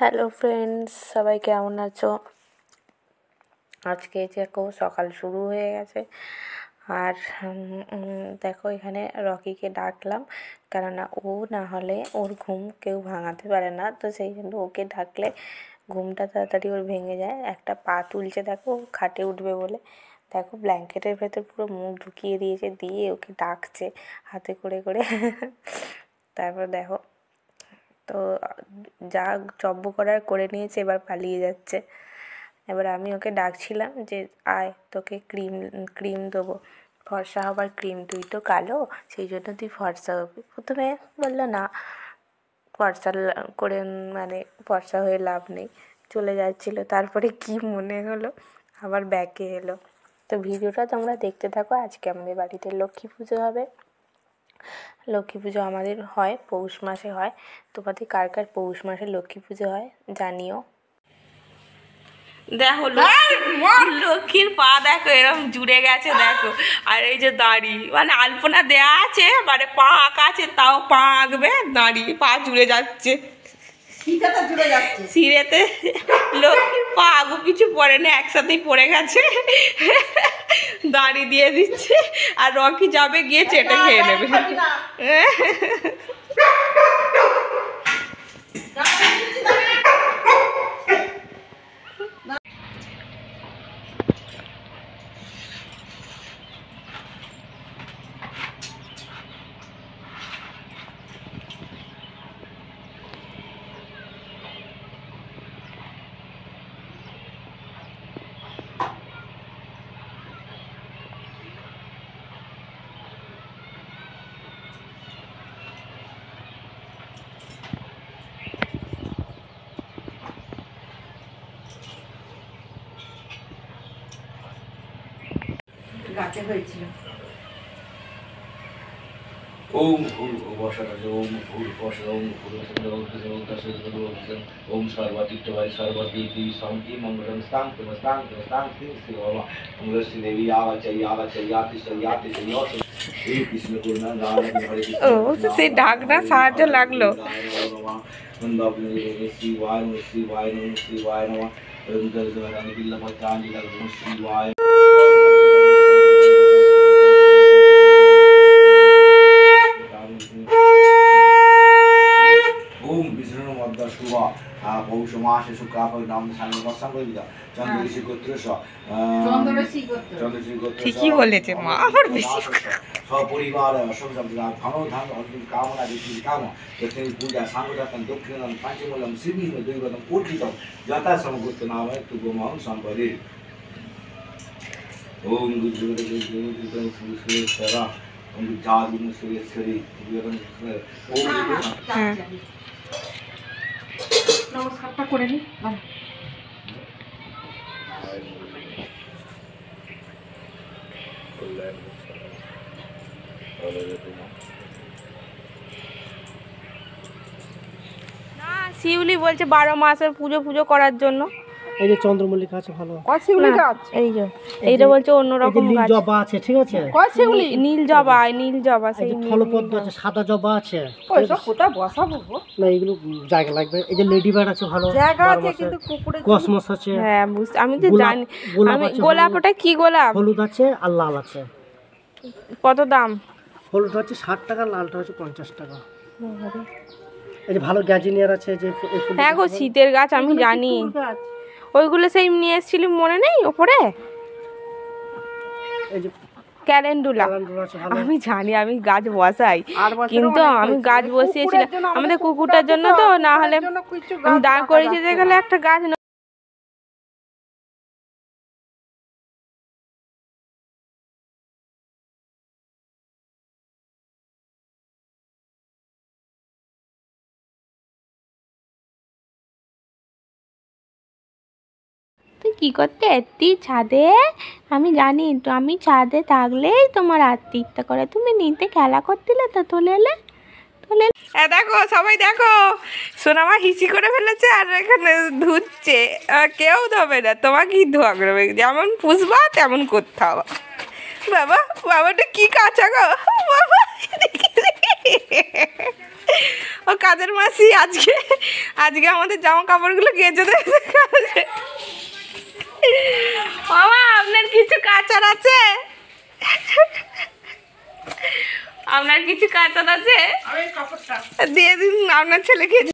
hello friends সবাই কেমন আছো আজকে দেখো সকাল শুরু হয়ে গেছে আর দেখো এখানে রকিকে ডাকলাম কেননা ও না হলে ওর ঘুম কেউ ভাঙাতে পারে না তো সেই জন্য ওকে ডাকলে ঘুমটা তাড়াতাড়ি ওর ভেঙে যায় একটা পা তুলছে দেখো খাটে উঠবে বলে দেখো ব্ল্যাঙ্কেটের ভেতর পুরো মুখ ঢুকিয়ে দিয়েছে দিয়ে ওকে ডাকছে হাতে করে করে তারপর দেখো তো যা জব্ব করার করে নিয়েছে এবার পালিয়ে যাচ্ছে এবার আমি ওকে ডাকছিলাম যে আয় তোকে ক্রিম ক্রিম দেবো ফর্সা হবার ক্রিম তুই তো কালো সেই জন্য তুই ফর্সা হবি প্রথমে বললো না ফর্সা করে মানে ফর্সা হয়ে লাভ নেই চলে যাচ্ছিলো তারপরে কি মনে হলো আবার ব্যাকে এলো তো ভিডিওটা তোমরা দেখতে থাকো আজকে আমাদের বাড়িতে লক্ষ্মী পুজো হবে লক্ষ্মী পুজো আমাদের হয় পৌষ মাসে হয় তোমাদের কার কার পৌষ মাসে লক্ষ্মী পুজো হয় জানিও দেখো লক্ষ্মীর পা দেখো এরম জুড়ে গেছে দেখো আর এই যে দাড়ি মানে আলপনা দেয়া আছে মানে পা আঁকা আছে তাও পা আঁকবে দাঁড়ি পা জুড়ে যাচ্ছে সিরেতে লক্ষ্মীর পা আগু কিছু পরে না একসাথেই পড়ে গেছে दाड़ी दिए दीছে আর রকি যাবে গেছে এটা খেয়ে নেবে রাতে হয়েছিল ওম ভুল বসরাজ ওম ভুল বস ওম ভুল ওম সর্বাতীর্থ ভাই সর্বদীপি শান্তি মঙ্গলম স্থান তুম স্থান তুম স্থান শ্রী শ্রী বাবা মঙ্গল শ্রী দেবী আওয়া চাই আওয়া চাই আতি চাই আতি চাই শ্রী কৃষ্ণ করুণা দান হরে কৃষ্ণ ও সেই ডাকটা সাহায্য লাগলো শিবায় শিবায় শিবায় নমঃ ওম দর্শন বিল্লা পঞ্চাঙ্গি লাগলো শিবায় শুকাফ নাম সামনে মশান করে দিলাম চন্দ্রঋষি গোত্র চন্দ্রঋষি গোত্র ঠিকই বলেছে মা আবার বেশি সপরিবার সবজামা ঘন ধান অর্জুন কামনা বিক্রি কামনা দক্ষিণ পূজা সাংগঠন দক্ষিণ পাঞ্চমূলম শ্রীবিষ্ণু দৈবতম অর্জিতম যথাসম গুপ্ত নাম তুব মহম সম্পদে ओम गुरुदेव নমস্কারটা করে শিউলি বলছে বারো মাসের পুজো পুজো করার জন্য এই যে চন্দ্রমল্লিকা আছে ভালো কয় শিউলি গাছ এই যে এইটা বলছে অন্যরকম গাছ জবা আছে ঠিক আছে কয় শিউলি নীল জবা নীল জবা সেই আছে সাদা জবা আছে বসাবো না এগুলো জায়গা লাগবে এই যে লেডি বার্ড আছে ভালো জায়গা আছে কিন্তু কুকুরে কসমস আছে হ্যাঁ আমি তো জানি আমি গোলাপটা কি গোলাপ হলুদ আছে আর লাল আছে কত দাম হলুদ হচ্ছে ষাট টাকা লালটা হচ্ছে পঞ্চাশ টাকা এই যে ভালো গ্যাজিনিয়ার আছে যে হ্যাঁ গো শীতের গাছ আমি জানি ওইগুলো সেই নিয়ে এসেছিলি মনে নেই ওপরে ক্যালেন্ডুলা আমি জানি আমি গাছ বসাই কিন্তু আমি গাছ বসিয়েছিলাম আমাদের কুকুরটার জন্য তো না হলে আমি দাঁড় করেছি দেখলে একটা গাছ কি করতে এত্তি ছাদে আমি জানি তো আমি ছাদে থাকলেই তোমার আত্মীয় ইচ্ছা করে তুমি নিতে খেলা করছিলে তো তোলে এলে তোলে দেখো সবাই দেখো সোনামা হিসি করে ফেলেছে আর এখানে ধুচ্ছে কেউ ধোবে না তোমাকে ধোয়া করবে যেমন পুষবা তেমন করতে হবে বাবা বাবাটা কি কাঁচা গো বাবা ও কাদের মাসি আজকে আজকে আমাদের জামা কাপড়গুলো গেঁজে দেবে মামা আপনার কিছু কাচার আছে আপনার কিছু কাচার আছে দিয়ে দিন আপনার ছেলেকে